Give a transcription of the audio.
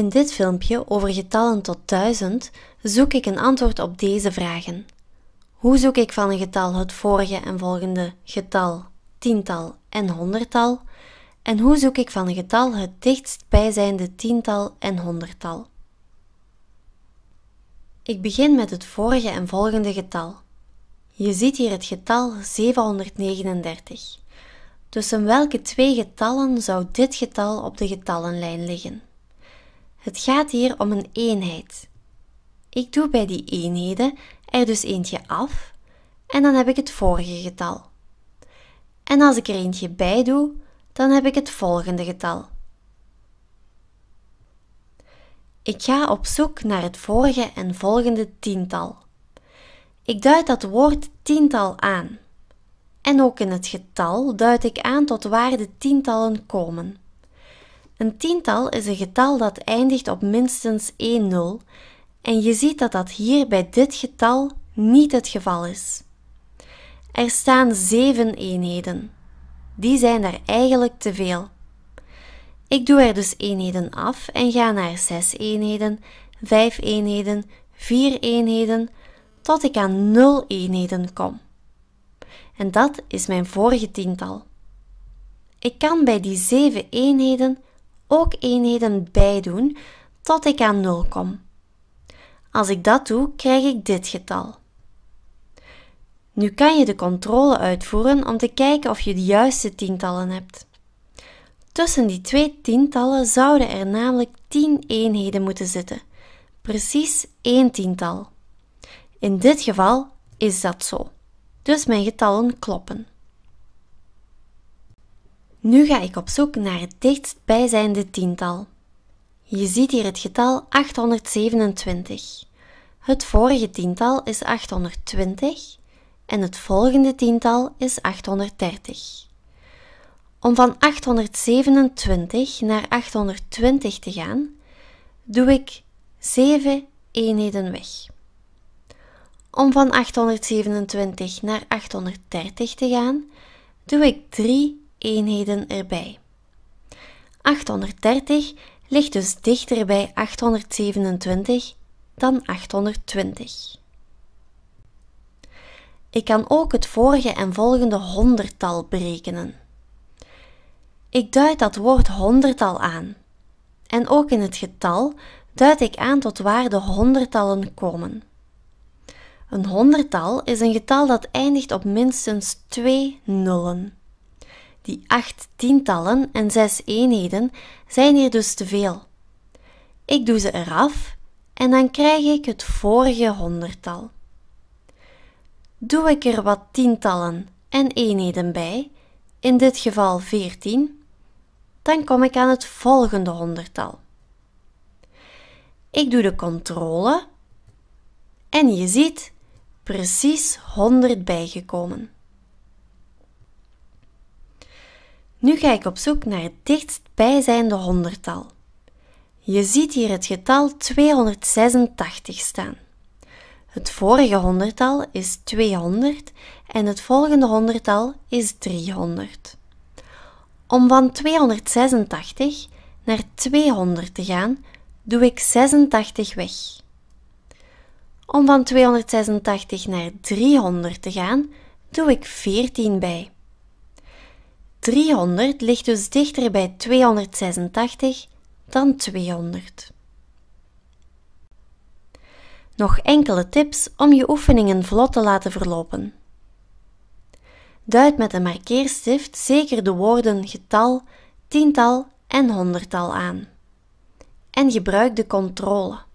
In dit filmpje over getallen tot 1000 zoek ik een antwoord op deze vragen. Hoe zoek ik van een getal het vorige en volgende getal, tiental en honderdtal? En hoe zoek ik van een getal het dichtstbijzijnde tiental en honderdtal? Ik begin met het vorige en volgende getal. Je ziet hier het getal 739. Tussen welke twee getallen zou dit getal op de getallenlijn liggen? Het gaat hier om een eenheid. Ik doe bij die eenheden er dus eentje af en dan heb ik het vorige getal. En als ik er eentje bij doe, dan heb ik het volgende getal. Ik ga op zoek naar het vorige en volgende tiental. Ik duid dat woord tiental aan. En ook in het getal duid ik aan tot waar de tientallen komen. Een tiental is een getal dat eindigt op minstens één nul en je ziet dat dat hier bij dit getal niet het geval is. Er staan 7 eenheden. Die zijn er eigenlijk te veel. Ik doe er dus eenheden af en ga naar 6 eenheden, 5 eenheden, 4 eenheden, tot ik aan 0 eenheden kom. En dat is mijn vorige tiental. Ik kan bij die 7 eenheden ook eenheden bijdoen tot ik aan 0 kom. Als ik dat doe, krijg ik dit getal. Nu kan je de controle uitvoeren om te kijken of je de juiste tientallen hebt. Tussen die twee tientallen zouden er namelijk 10 eenheden moeten zitten. Precies één tiental. In dit geval is dat zo. Dus mijn getallen kloppen. Nu ga ik op zoek naar het dichtstbijzijnde tiental. Je ziet hier het getal 827. Het vorige tiental is 820 en het volgende tiental is 830. Om van 827 naar 820 te gaan, doe ik 7 eenheden weg. Om van 827 naar 830 te gaan, doe ik 3 eenheden erbij. 830 ligt dus dichter bij 827 dan 820. Ik kan ook het vorige en volgende honderdtal berekenen. Ik duid dat woord honderdtal aan. En ook in het getal duid ik aan tot waar de honderdtallen komen. Een honderdtal is een getal dat eindigt op minstens twee nullen. Die acht tientallen en zes eenheden zijn hier dus te veel. Ik doe ze eraf en dan krijg ik het vorige honderdtal. Doe ik er wat tientallen en eenheden bij, in dit geval 14, dan kom ik aan het volgende honderdtal. Ik doe de controle en je ziet precies 100 bijgekomen. Nu ga ik op zoek naar het dichtstbijzijnde honderdtal. Je ziet hier het getal 286 staan. Het vorige honderdtal is 200 en het volgende honderdtal is 300. Om van 286 naar 200 te gaan, doe ik 86 weg. Om van 286 naar 300 te gaan, doe ik 14 bij. 300 ligt dus dichter bij 286 dan 200. Nog enkele tips om je oefeningen vlot te laten verlopen. Duid met een markeerstift zeker de woorden getal, tiental en honderdtal aan. En gebruik de controle.